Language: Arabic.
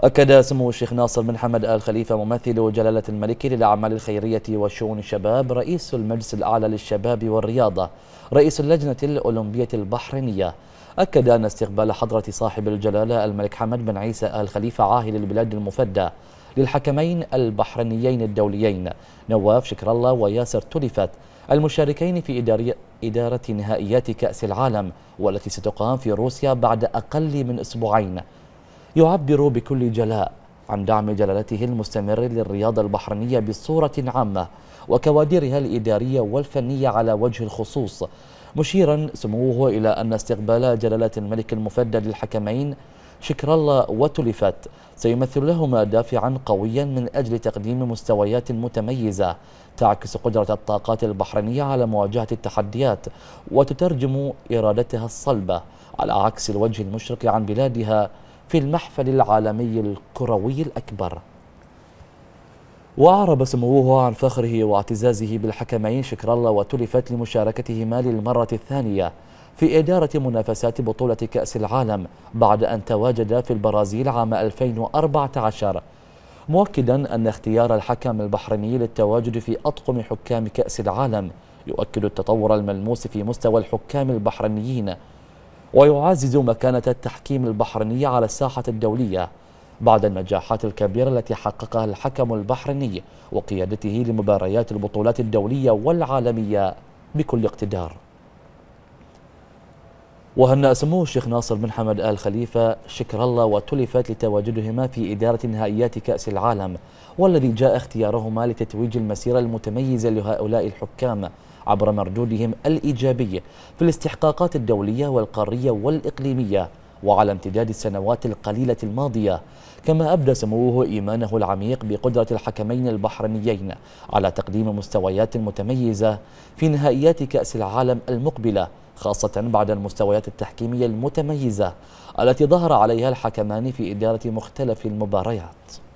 أكد سمو الشيخ ناصر بن حمد آل خليفة ممثل جلالة الملك للأعمال الخيرية وشؤون الشباب رئيس المجلس الأعلى للشباب والرياضة رئيس اللجنة الأولمبية البحرينية أكد أن استقبال حضرة صاحب الجلالة الملك حمد بن عيسى آل خليفة عاهل البلاد المفدى للحكمين البحرينيين الدوليين نواف شكر الله وياسر تلفت المشاركين في إداري إدارة نهائيات كأس العالم والتي ستقام في روسيا بعد أقل من أسبوعين يعبر بكل جلاء عن دعم جلالته المستمر للرياضة البحرينية بصورة عامة وكوادرها الإدارية والفنية على وجه الخصوص مشيرا سموه إلى أن استقبال جلالة الملك المفدى للحكمين شكر الله وتلفت سيمثل لهما دافعا قويا من أجل تقديم مستويات متميزة تعكس قدرة الطاقات البحرينية على مواجهة التحديات وتترجم إرادتها الصلبة على عكس الوجه المشرق عن بلادها في المحفل العالمي الكروي الأكبر وأعرب سموه عن فخره واعتزازه بالحكمين شكر الله وتلفت لمشاركتهما للمرة الثانية في إدارة منافسات بطولة كأس العالم بعد أن تواجد في البرازيل عام 2014 مؤكدا أن اختيار الحكم البحريني للتواجد في أطقم حكام كأس العالم يؤكد التطور الملموس في مستوى الحكام البحرينيين ويعزز مكانة التحكيم البحريني على الساحة الدولية بعد النجاحات الكبيرة التي حققها الحكم البحريني وقيادته لمباريات البطولات الدولية والعالمية بكل اقتدار وهنأ سمو الشيخ ناصر بن حمد آل خليفة شكر الله وتلفت لتواجدهما في إدارة نهائيات كأس العالم والذي جاء اختيارهما لتتويج المسيرة المتميزة لهؤلاء الحكام عبر مردودهم الإيجابي في الاستحقاقات الدولية والقارية والإقليمية وعلى امتداد السنوات القليلة الماضية كما أبدى سموه إيمانه العميق بقدرة الحكمين البحرينيين على تقديم مستويات متميزة في نهائيات كأس العالم المقبلة خاصة بعد المستويات التحكيمية المتميزة التي ظهر عليها الحكمان في إدارة مختلف المباريات